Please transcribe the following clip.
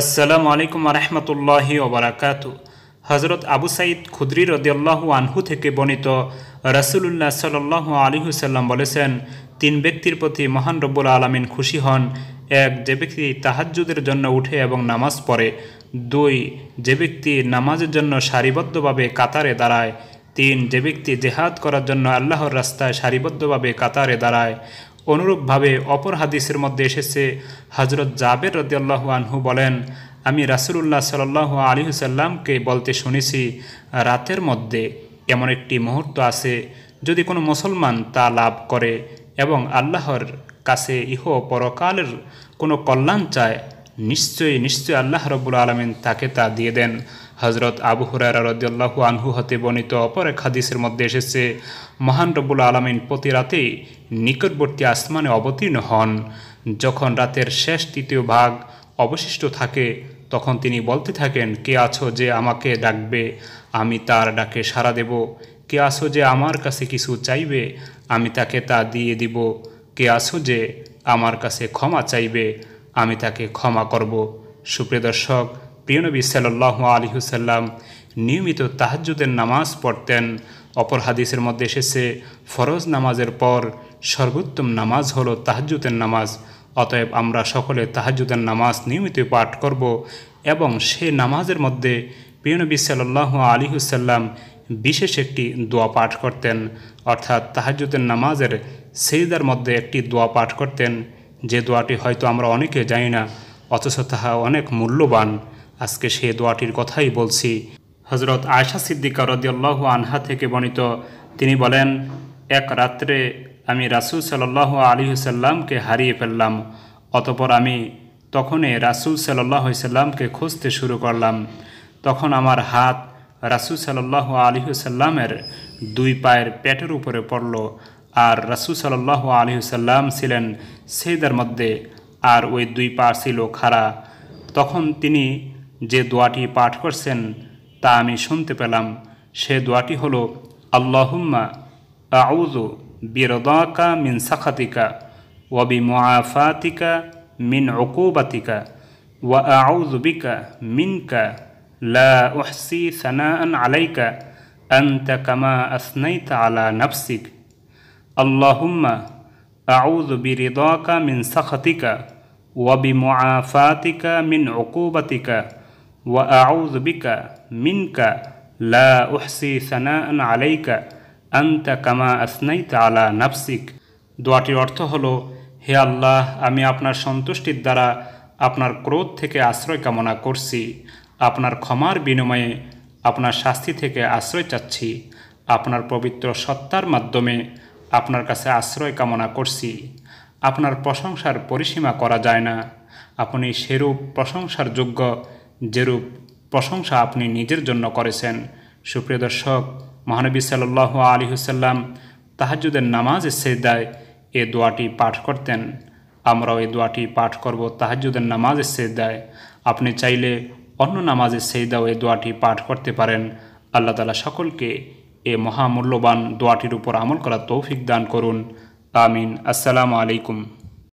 আসসালামু আলাইকুম আরহামতুল্লাহ ওবরাকাত হজরত আবু সাইদ খুদ্রি রদিয়াল্লাহ আনহু থেকে বর্ণিত রাসুলুল্লাহ সাল্লাহ আলিহুসাল্লাম বলেছেন তিন ব্যক্তির প্রতি মহান রব্বুল আলমিন খুশি হন এক যে ব্যক্তি তাহাজ্জুদের জন্য উঠে এবং নামাজ পড়ে দুই যে ব্যক্তি নামাজের জন্য সারিবদ্ধভাবে কাতারে দাঁড়ায় তিন যে ব্যক্তি জেহাদ করার জন্য আল্লাহর রাস্তায় সারিবদ্ধভাবে কাতারে দাঁড়ায় অনুরূপভাবে অপর হাদিসের মধ্যে এসেছে হজরত জাবের রদিয়াল্লাহ আনহু বলেন আমি রাসুলুল্লাহ সাল আলী সাল্লামকে বলতে শুনেছি রাতের মধ্যে এমন একটি মুহূর্ত আছে যদি কোনো মুসলমান তা লাভ করে এবং আল্লাহর কাছে ইহ পরকালের কোনো কল্যাণ চায় নিশ্চয়ই নিশ্চয়ই আল্লাহ রবুল আলমিন তাকে তা দিয়ে দেন হজরত আবু হুরারা রদিয়াল্লাহু আনহু হতে বর্ণিত অপর এক হাদিসের মধ্যে এসেছে মহান রবুল আলমিন প্রতি রাতেই নিকটবর্তী আসমানে অবতীর্ণ হন যখন রাতের শেষ তৃতীয় ভাগ অবশিষ্ট থাকে তখন তিনি বলতে থাকেন কে আছো যে আমাকে ডাকবে আমি তার ডাকে সাড়া দেব কে আছো যে আমার কাছে কিছু চাইবে আমি তাকে তা দিয়ে দিব কে আছো যে আমার কাছে ক্ষমা চাইবে আমি তাকে ক্ষমা করব সুপ্রিয় দর্শক প্রিয়নবী সাল্লাহ হুসাল্লাম নিয়মিত তাহাজুদের নামাজ পড়তেন অপর হাদিসের মধ্যে এসেছে ফরজ নামাজের পর সর্বোত্তম নামাজ হলো তাহাজুতের নামাজ অতএব আমরা সকলে তাহাজুদের নামাজ নিয়মিত পাঠ করব এবং সে নামাজের মধ্যে প্রিয়নবী সাল্লাহ আলিহুসাল্লাম বিশেষ একটি দোয়া পাঠ করতেন অর্থাৎ তাহাজুদের নামাজের সেইদার মধ্যে একটি দোয়া পাঠ করতেন যে দোয়াটি হয়তো আমরা অনেকে জানি না অথচ তাহা অনেক মূল্যবান আজকে সেই দোয়াটির কথাই বলছি হজরত আয়সা সিদ্দিকা রদিয়াল্লাহ আনহা থেকে বর্ণিত তিনি বলেন এক রাত্রে আমি রাসুল সাল্লাহ আলী হুসাল্লামকে হারিয়ে ফেললাম অতপর আমি তখনই রাসুল সাল্লাহ সাল্লামকে খুঁজতে শুরু করলাম তখন আমার হাত রাসুল সাল্লাহ আলী হুসাল্লামের দুই পায়ের পেটের উপরে পড়ল আর রাসুল সাল্লাহ আলী হুসাল্লাম ছিলেন সেইদের মধ্যে আর ওই দুই পা ছিল খাড়া তখন তিনি যে দোয়াটি পাঠ করছেন তা আমি শুনতে পেলাম সে দোয়াটি হলো আল্লাহুম্মা أعوذ برضاك من سخطك وبمعافاتك من عقوبتك وأعوذ بك منك لا أحصي ثناء عليك أنت كما أثنيت على نفسك اللهم أعوذ برضاك من سخطك وبمعافاتك من عقوبتك وأعوذ بك منك لا أحصي ثناء عليك আন্তা কামা আসনাই তালা নাফসিক দোয়াটির অর্থ হল হে আল্লাহ আমি আপনার সন্তুষ্টির দ্বারা আপনার ক্রোধ থেকে আশ্রয় কামনা করছি আপনার ক্ষমার বিনিময়ে আপনার শাস্তি থেকে আশ্রয় চাচ্ছি আপনার পবিত্র সত্তার মাধ্যমে আপনার কাছে আশ্রয় কামনা করছি আপনার প্রশংসার পরিসীমা করা যায় না আপনি সেরূপ প্রশংসার যোগ্য যেরূপ প্রশংসা আপনি নিজের জন্য করেছেন সুপ্রিয় দর্শক মহানবী সাল্লাহ আলী হুসাল্লাম তাহাজুদের নামাজ সেদায় এ দোয়াটি পাঠ করতেন আমরাও এ দোয়াটি পাঠ করব তাহাজুদের নামাজ সেদায় আপনি চাইলে অন্য নামাজে সেইদাও এই দোয়াটি পাঠ করতে পারেন আল্লাহ তালা সকলকে এ মহামূল্যবান দোয়াটির উপর আমল করা তৌফিক দান করুন আমিন আসসালামু আলাইকুম